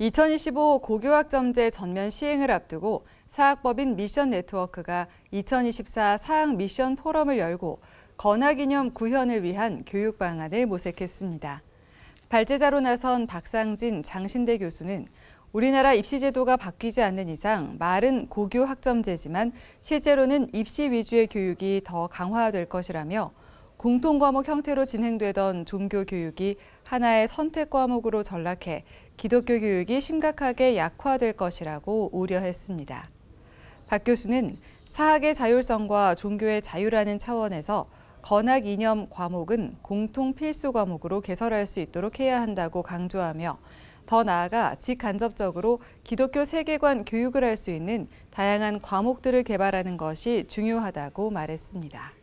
2025 고교학 점제 전면 시행을 앞두고 사학법인 미션 네트워크가 2024 사학 미션 포럼을 열고 건학이념 구현을 위한 교육 방안을 모색했습니다. 발제자로 나선 박상진 장신대 교수는 우리나라 입시 제도가 바뀌지 않는 이상 말은 고교 학점제지만 실제로는 입시 위주의 교육이 더 강화될 것이라며 공통 과목 형태로 진행되던 종교 교육이 하나의 선택 과목으로 전락해 기독교 교육이 심각하게 약화될 것이라고 우려했습니다. 박 교수는 사학의 자율성과 종교의 자유라는 차원에서 건학 이념 과목은 공통 필수 과목으로 개설할 수 있도록 해야 한다고 강조하며 더 나아가 직간접적으로 기독교 세계관 교육을 할 수 있는 다양한 과목들을 개발하는 것이 중요하다고 말했습니다.